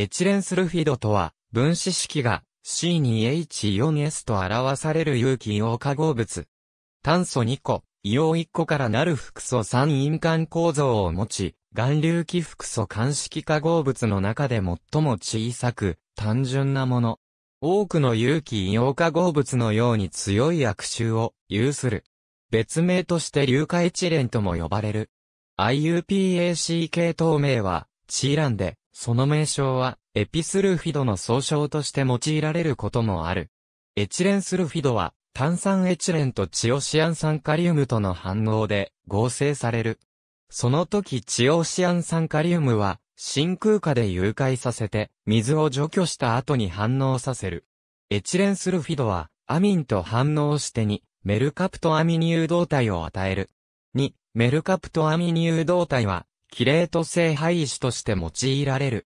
エチレンスルフィドとは、分子式が C2H4S と表される有機硫黄化合物。炭素2個、硫黄1個からなる複素3陰間構造を持ち、含流基複素間式化合物の中で最も小さく、単純なもの。多くの有機硫黄化合物のように強い悪臭を有する。別名として硫化エチレンとも呼ばれる。IUPAC 系統名は、チーランで、その名称は、エピスルフィドの総称として用いられることもある。エチレンスルフィドは、炭酸エチレンとチオシアン酸カリウムとの反応で合成される。その時チオシアン酸カリウムは、真空下で融解させて、水を除去した後に反応させる。エチレンスルフィドは、アミンと反応してに、メルカプトアミニウ動体を与える。2、メルカプトアミニウ動体は、キレート性廃止として用いられる。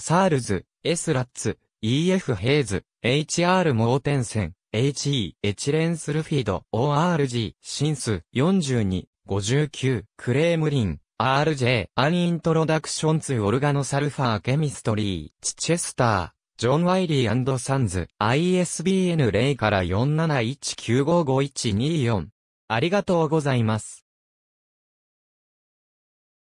サールズ、エスラッツ、EF ヘイズ、HR テンセン、HE、エチレンスルフィード、ORG、シンス、42、59、クレームリン、RJ、アンイントロダクションツオルガノサルファーケミストリー、チチェスター、ジョン・ワイリーサンズ、ISBN0 から471955124。ありがとうございます。